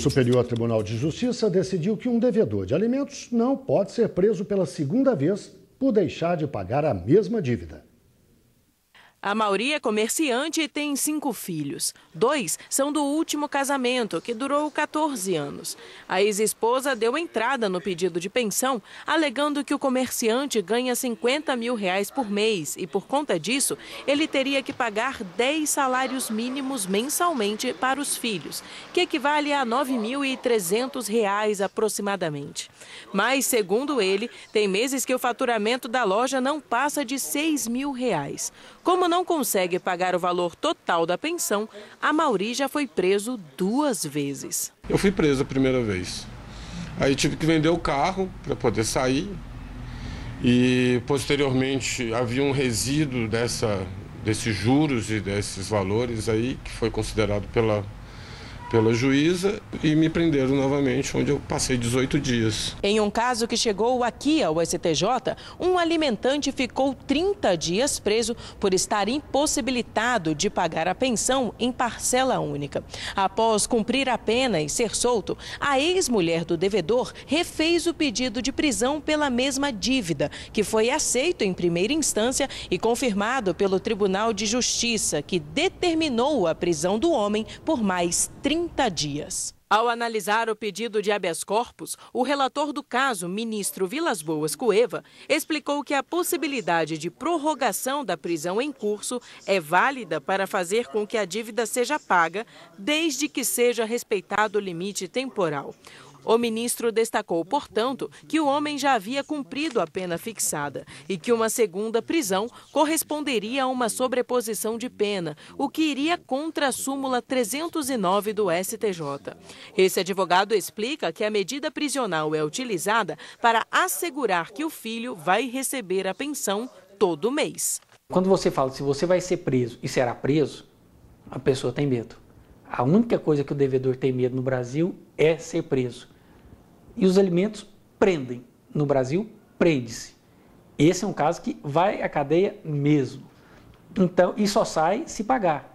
O Superior Tribunal de Justiça decidiu que um devedor de alimentos não pode ser preso pela segunda vez por deixar de pagar a mesma dívida. A Mauri é comerciante e tem cinco filhos. Dois são do último casamento, que durou 14 anos. A ex-esposa deu entrada no pedido de pensão, alegando que o comerciante ganha 50 mil reais por mês e, por conta disso, ele teria que pagar 10 salários mínimos mensalmente para os filhos, que equivale a 9.300 reais aproximadamente. Mas, segundo ele, tem meses que o faturamento da loja não passa de 6 mil reais. Como não consegue pagar o valor total da pensão, a Mauri já foi preso duas vezes. Eu fui preso a primeira vez. Aí tive que vender o carro para poder sair. E posteriormente havia um resíduo dessa, desses juros e desses valores aí que foi considerado pela pela juíza e me prenderam novamente, onde eu passei 18 dias. Em um caso que chegou aqui ao STJ, um alimentante ficou 30 dias preso por estar impossibilitado de pagar a pensão em parcela única. Após cumprir a pena e ser solto, a ex-mulher do devedor refez o pedido de prisão pela mesma dívida, que foi aceito em primeira instância e confirmado pelo Tribunal de Justiça, que determinou a prisão do homem por mais 30 30 dias. Ao analisar o pedido de habeas corpus, o relator do caso, ministro Vilas Boas Cueva, explicou que a possibilidade de prorrogação da prisão em curso é válida para fazer com que a dívida seja paga, desde que seja respeitado o limite temporal. O ministro destacou, portanto, que o homem já havia cumprido a pena fixada e que uma segunda prisão corresponderia a uma sobreposição de pena, o que iria contra a súmula 309 do STJ. Esse advogado explica que a medida prisional é utilizada para assegurar que o filho vai receber a pensão todo mês. Quando você fala se você vai ser preso e será preso, a pessoa tem medo. A única coisa que o devedor tem medo no Brasil é ser preso. E os alimentos prendem. No Brasil, prende-se. Esse é um caso que vai à cadeia mesmo. Então, e só sai se pagar.